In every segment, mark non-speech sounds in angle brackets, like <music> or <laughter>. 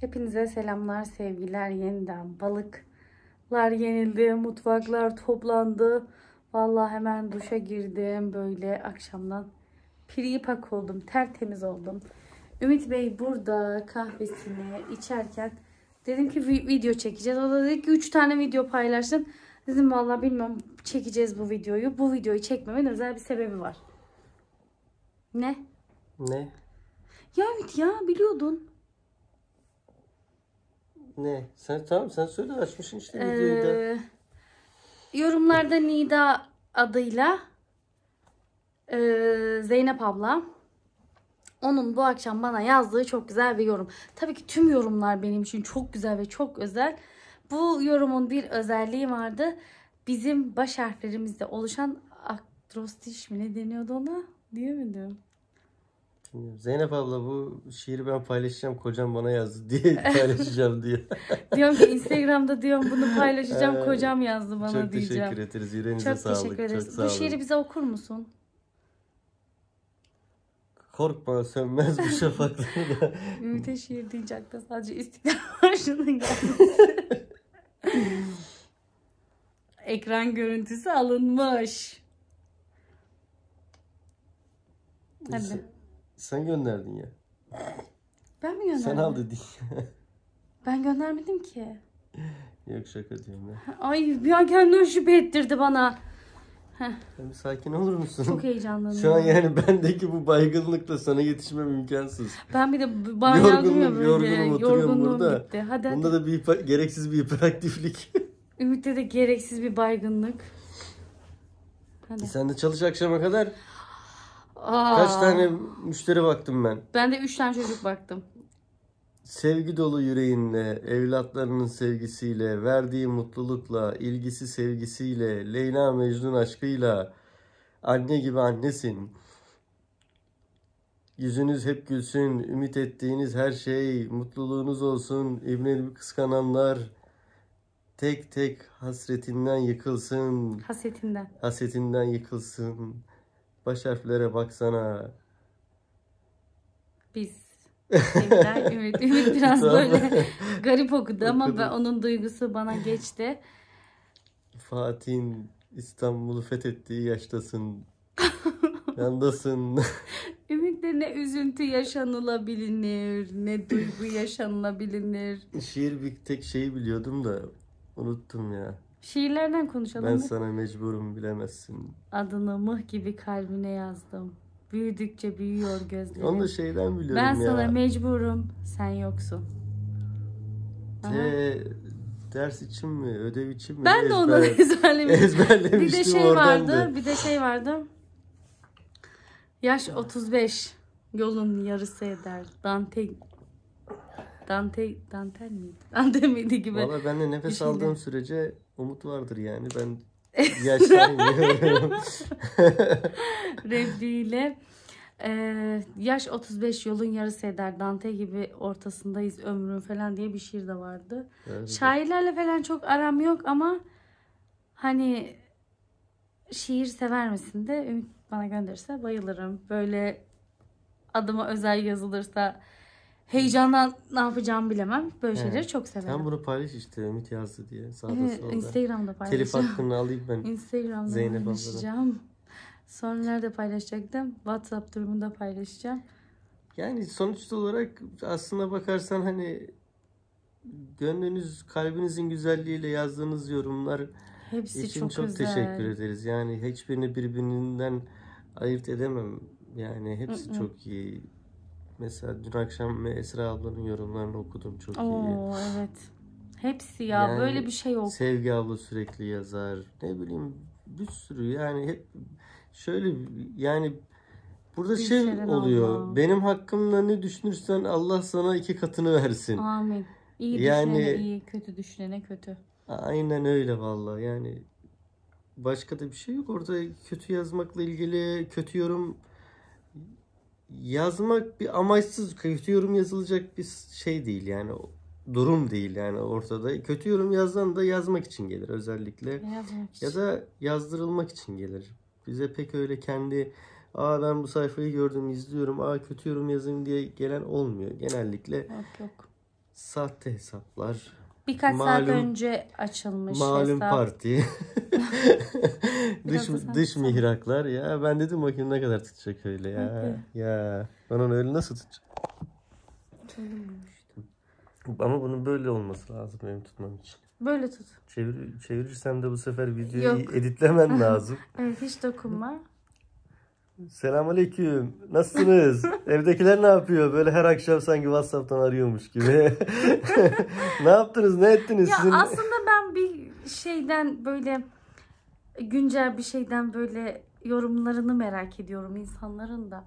Hepinize selamlar, sevgiler yeniden. Balıklar yenildi, mutfaklar toplandı. Vallahi hemen duşa girdim böyle akşamdan. Piripak oldum, tertemiz oldum. Ümit Bey burada kahvesini içerken dedim ki video çekeceğiz. O da dedi ki 3 tane video paylaştın. Dedim vallahi bilmem çekeceğiz bu videoyu. Bu videoyu çekmemin özel bir sebebi var. Ne? Ne? Ya Ümit ya biliyordun. Ne? Sen tamam sen söyle açmışsın işte ee, videoyu yorumlarda Nida adıyla e, Zeynep abla onun bu akşam bana yazdığı çok güzel bir yorum. Tabii ki tüm yorumlar benim için çok güzel ve çok özel. Bu yorumun bir özelliği vardı. Bizim baş harflerimizde oluşan akrostiş mi ne deniyordu ona? Diyemedim. Zeynep abla bu şiiri ben paylaşacağım kocam bana yazdı diye <laughs> paylaşacağım diye. <laughs> diyorum ki Instagram'da diyorum bunu paylaşacağım kocam yazdı bana Çok diyeceğim. Çok teşekkür ederiz. Yüreğinize Çok sağlık. Teşekkür ederiz. Çok sağ olun. Bu şiiri bize okur musun? Korkma sönmez bu şafaklarda. <laughs> Ümite şiir deyince akla sadece İstiklal Marşı'nın gelmesi. Ekran görüntüsü alınmış. Hadi. Sen gönderdin ya. Ben mi gönderdim? Sen al dedin <laughs> Ben göndermedim ki. Yok şaka diyorum ya. Ay bir an kendini şüphe ettirdi bana. Heh. Yani sakin olur musun? Çok heyecanlandım. Şu an yani bendeki bu baygınlıkla sana yetişmem imkansız. Ben bir de baygınlığım yorgunum, böyle. Yorgunum oturuyorum burada. Bitti. Hadi, Bunda hadi. da bir gereksiz bir hiperaktiflik. <laughs> Ümit'te de gereksiz bir baygınlık. Hadi. Sen de çalış akşama kadar. Aa. Kaç tane müşteri baktım ben? Ben de 3 tane çocuk baktım. Sevgi dolu yüreğinle, evlatlarının sevgisiyle, verdiği mutlulukla, ilgisi sevgisiyle, Leyla Mecnun aşkıyla, anne gibi annesin. Yüzünüz hep gülsün, ümit ettiğiniz her şey, mutluluğunuz olsun, İbn kıskananlar tek tek hasretinden yıkılsın. Hasretinden. Hasretinden yıkılsın. Baş harflere baksana. Biz. Ümit. <laughs> Ümit biraz tamam. böyle garip okudu ama ben, onun duygusu bana geçti. Fatih'in İstanbul'u fethettiği yaştasın. <laughs> Yandasın. <laughs> Ümit'te ne üzüntü yaşanılabilir, ne duygu yaşanılabilir. Şiir bir tek şeyi biliyordum da unuttum ya. Şiirlerden konuşalım. Ben mı? sana mecburum bilemezsin. Adını mıh gibi kalbine yazdım. Büyüdükçe büyüyor gözlerim. Onu da şeyden biliyorum ben ya. Ben sana mecburum, sen yoksun. Aha. Ee, ders için mi, ödev için mi? Ben ezber, de onu <laughs> ezberlemiştim. ezberlemiştim bir de şey vardı, da. bir de şey vardı. Yaş 35, yolun yarısı eder. Dante Dante Dante miydi? <laughs> Dante miydi gibi. Valla ben de nefes Düşündüm. aldığım sürece umut vardır yani. Ben <laughs> yaşlanmıyorum. <laughs> Repliğiyle ee, yaş 35 yolun yarısı eder Dante gibi ortasındayız ömrün falan diye bir şiir de vardı. Evet. Şairlerle falan çok aram yok ama hani şiir sever misin de Ümit bana gönderirse bayılırım. Böyle adıma özel yazılırsa Heyecandan ne yapacağımı bilemem. Böyle şeyleri çok severim. Sen bunu paylaş işte Ümit yazdı diye. Sağda evet, solda. Instagram'da paylaşacağım. Telif hakkını alayım ben. Instagram'da Zeynep paylaşacağım. Sonra nerede paylaşacaktım? WhatsApp durumunda paylaşacağım. Yani sonuç olarak aslında bakarsan hani gönlünüz, kalbinizin güzelliğiyle yazdığınız yorumlar Hepsi için çok, çok güzel. teşekkür ederiz. Yani hiçbirini birbirinden ayırt edemem. Yani hepsi Hı-hı. çok iyi Mesela dün akşam Esra ablanın yorumlarını okudum çok Oo, iyi. evet. Hepsi ya yani böyle bir şey yok. Sevgi abla sürekli yazar. Ne bileyim bir sürü yani hep şöyle yani burada bir şey oluyor. Allah. Benim hakkımda ne düşünürsen Allah sana iki katını versin. Amin. İyi yani, düşünene iyi, kötü düşünene kötü. Aynen öyle valla yani başka da bir şey yok. Orada kötü yazmakla ilgili kötü yorum yazmak bir amaçsız kötü yorum yazılacak bir şey değil yani durum değil yani ortada. Kötü yorum yazan da yazmak için gelir özellikle. Yazmak ya da yazdırılmak için gelir. Bize pek öyle kendi aa ben bu sayfayı gördüm izliyorum aa kötü yorum yazayım diye gelen olmuyor. Genellikle yok, yok. sahte hesaplar Birkaç malum, saat önce açılmış malum hesap. parti. <laughs> dış, dış mihraklar ya. Ben dedim bakayım ne kadar tutacak öyle ya. Peki. ya. Ben onu öyle nasıl tutacağım? Ama bunun böyle olması lazım benim tutmam için. Böyle tut. Çevir, çevirirsem de bu sefer videoyu Yok. editlemen <laughs> lazım. evet hiç dokunma. Selamünaleyküm. Nasılsınız? <laughs> Evdekiler ne yapıyor? Böyle her akşam sanki WhatsApp'tan arıyormuş gibi. <laughs> ne yaptınız? Ne ettiniz? Ya Sizin... aslında ben bir şeyden böyle güncel bir şeyden böyle yorumlarını merak ediyorum insanların da.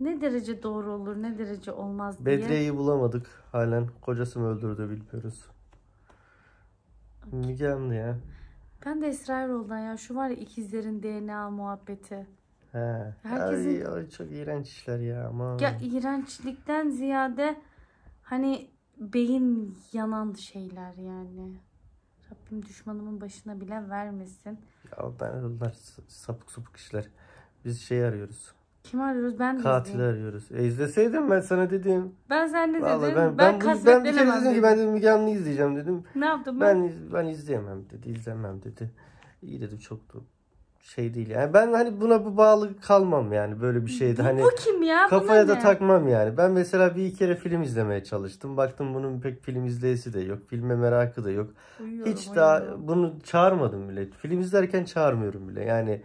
Ne derece doğru olur, ne derece olmaz diye. Bedriye'yi bulamadık halen. Kocası mı öldürdü bilmiyoruz. Müge ya. Ben de Esra Erol'dan ya şu var ya ikizlerin DNA muhabbeti. Herkesin... Ay, çok iğrenç işler ya ama. Ya iğrençlikten ziyade hani beyin yanan şeyler yani. Rabbim düşmanımın başına bile vermesin. Ya onlar, onlar sapık sapık işler. Biz şey arıyoruz. Kim arıyoruz? Ben de Katili izleyeyim. arıyoruz. E izleseydim ben sana dedim. Ben sen ne dedin? dedim? Ben, ben, ben, ben bir kere dedim ki ben dedim Müge Anlı izleyeceğim dedim. Ne yaptın? Ben, ben, ben izleyemem dedi. İzlemem dedi. İyi dedim çoktu şey değil yani. Ben hani buna bu bağlı kalmam yani böyle bir şeyde. Bu, hani bu kim ya? Kafaya da ne? takmam yani. Ben mesela bir iki kere film izlemeye çalıştım. Baktım bunun pek film izleyesi de yok. Filme merakı da yok. Uyuyorum, Hiç uyuyorum. daha bunu çağırmadım bile. Film izlerken çağırmıyorum bile. Yani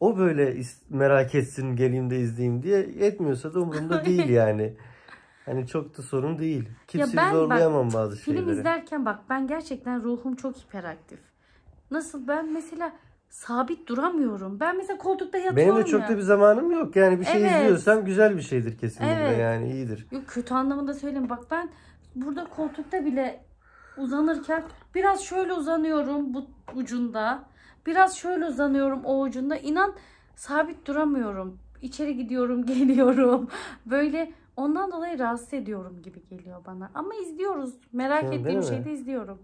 o böyle merak etsin geleyim de izleyeyim diye yetmiyorsa da umurumda <laughs> değil yani. Hani çok da sorun değil. Kimseyi ben, zorlayamam bazı film şeyleri. Film izlerken bak ben gerçekten ruhum çok hiperaktif. Nasıl ben mesela sabit duramıyorum. Ben mesela koltukta yatıyorum Benim de çok da bir zamanım yok. Yani bir şey evet. izliyorsam güzel bir şeydir kesinlikle evet. yani iyidir. Yok kötü anlamında söyleyeyim. Bak ben burada koltukta bile uzanırken biraz şöyle uzanıyorum bu ucunda. Biraz şöyle uzanıyorum o ucunda. İnan sabit duramıyorum. İçeri gidiyorum, <laughs> geliyorum. Böyle ondan dolayı rahatsız ediyorum gibi geliyor bana. Ama izliyoruz. Merak yani ettiğim şeyi de izliyorum.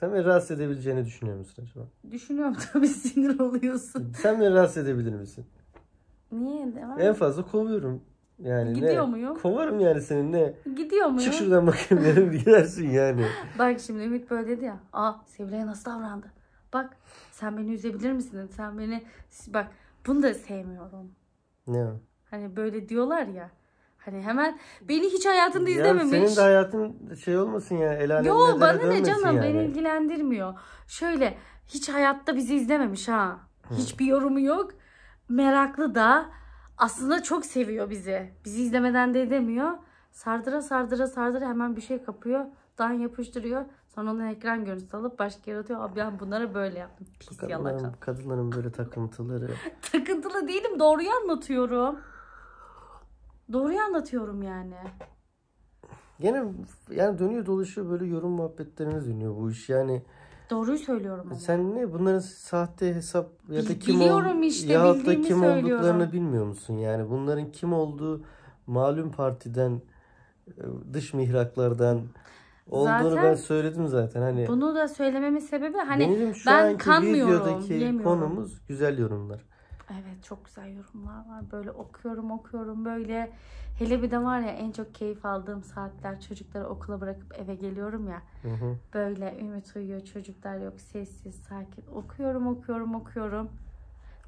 Sen beni rahatsız edebileceğini düşünüyor musun acaba? Düşünüyorum <laughs> tabii sinir oluyorsun. Sen beni rahatsız edebilir misin? Niye? Devam En fazla kovuyorum. Yani Gidiyor ne? muyum? Kovarım yani senin ne? Gidiyor muyum? Çık şuradan bakayım derim gidersin yani. <laughs> Bak şimdi Ümit böyle dedi ya. Aa Sevilay'a nasıl davrandı? Bak sen beni üzebilir misin? Sen beni bak bunu da sevmiyorum. Ne? Hani böyle diyorlar ya. Hani hemen beni hiç hayatında ya izlememiş. Senin de hayatın şey olmasın ya. El alemde Yo bana ne canım yani. beni ilgilendirmiyor. Şöyle hiç hayatta bizi izlememiş ha. Hiçbir yorumu yok. Meraklı da aslında çok seviyor bizi. Bizi izlemeden de edemiyor. Sardıra sardıra sardıra hemen bir şey kapıyor. Dan yapıştırıyor. Sonra onun ekran görüntüsü alıp başka yere atıyor. Abi ben bunlara böyle yaptım. Pis yalakan. Kadınların böyle takıntıları. <laughs> Takıntılı değilim. Doğruyu anlatıyorum. Doğruyu anlatıyorum yani. Gene yani dönüyor dolaşıyor böyle yorum muhabbetlerimiz dönüyor bu iş yani. Doğruyu söylüyorum ama. Sen ne bunların sahte hesap ya da kim Biliyorum işte ya da kim söylüyorum. olduklarını bilmiyor musun? Yani bunların kim olduğu malum partiden e, dış mihraklardan olduğunu zaten, ben söyledim zaten hani. Bunu da söylememin sebebi hani ben kanmıyorum. videodaki yemiyorum. konumuz güzel yorumlar. Evet çok güzel yorumlar var. Böyle okuyorum okuyorum böyle. Hele bir de var ya en çok keyif aldığım saatler çocukları okula bırakıp eve geliyorum ya. Hı hı. Böyle Ümit uyuyor çocuklar yok sessiz sakin. Okuyorum okuyorum okuyorum.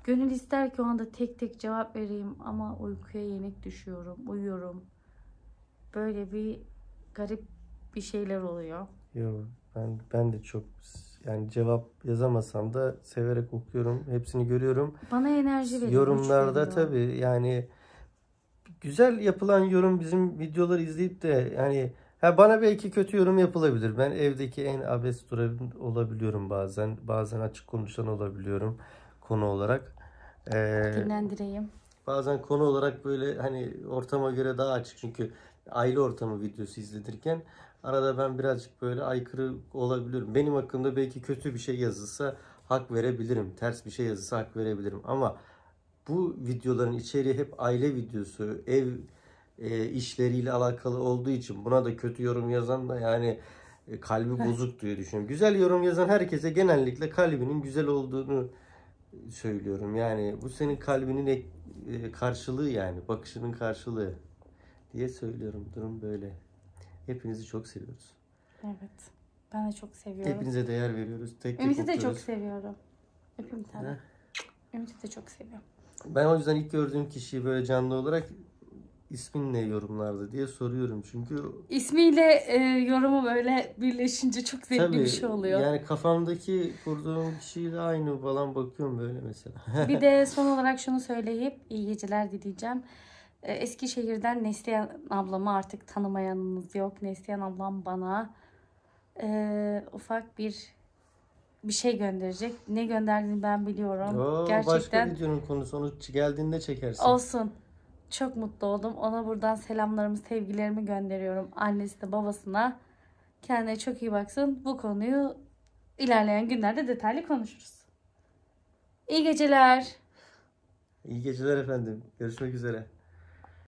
Gönül ister ki o anda tek tek cevap vereyim ama uykuya yenik düşüyorum. Uyuyorum. Böyle bir garip bir şeyler oluyor. Yok ben, ben de çok yani cevap yazamasam da severek okuyorum. Hepsini görüyorum. Bana enerji veriyor. Yorumlarda tabii yani güzel yapılan yorum bizim videoları izleyip de yani ha bana belki kötü yorum yapılabilir. Ben evdeki en abes duran olabiliyorum bazen. Bazen açık konuşan olabiliyorum konu olarak. Ee, Dinlendireyim. Bazen konu olarak böyle hani ortama göre daha açık çünkü aile ortamı videosu izletirken Arada ben birazcık böyle aykırı olabilirim. Benim hakkımda belki kötü bir şey yazılsa hak verebilirim. Ters bir şey yazılsa hak verebilirim. Ama bu videoların içeriği hep aile videosu, ev e, işleriyle alakalı olduğu için buna da kötü yorum yazan da yani e, kalbi bozuk diye düşünüyorum. Güzel yorum yazan herkese genellikle kalbinin güzel olduğunu söylüyorum. Yani bu senin kalbinin e, karşılığı yani bakışının karşılığı diye söylüyorum. Durum böyle. Hepinizi çok seviyoruz. Evet. Ben de çok seviyorum. Hepinize değer veriyoruz. Tek tek Ümit'i de çok seviyorum. Öpeyim seni. Ümit'i de çok seviyorum. Ben o yüzden ilk gördüğüm kişiyi böyle canlı olarak ismin ne yorumlarda diye soruyorum. Çünkü ismiyle e, yorumu böyle birleşince çok zevkli bir şey oluyor. yani kafamdaki kurduğum kişiyle aynı falan bakıyorum böyle mesela. Bir <laughs> de son olarak şunu söyleyip iyi geceler dileyeceğim. E, Eskişehir'den Neslihan ablamı artık tanımayanımız yok. Neslihan ablam bana e, ufak bir bir şey gönderecek. Ne gönderdiğini ben biliyorum. Oo, Gerçekten başka videonun konusu. Onu geldiğinde çekersin. Olsun. Çok mutlu oldum. Ona buradan selamlarımı, sevgilerimi gönderiyorum. Annesi de babasına. Kendine çok iyi baksın. Bu konuyu ilerleyen günlerde detaylı konuşuruz. İyi geceler. İyi geceler efendim. Görüşmek üzere.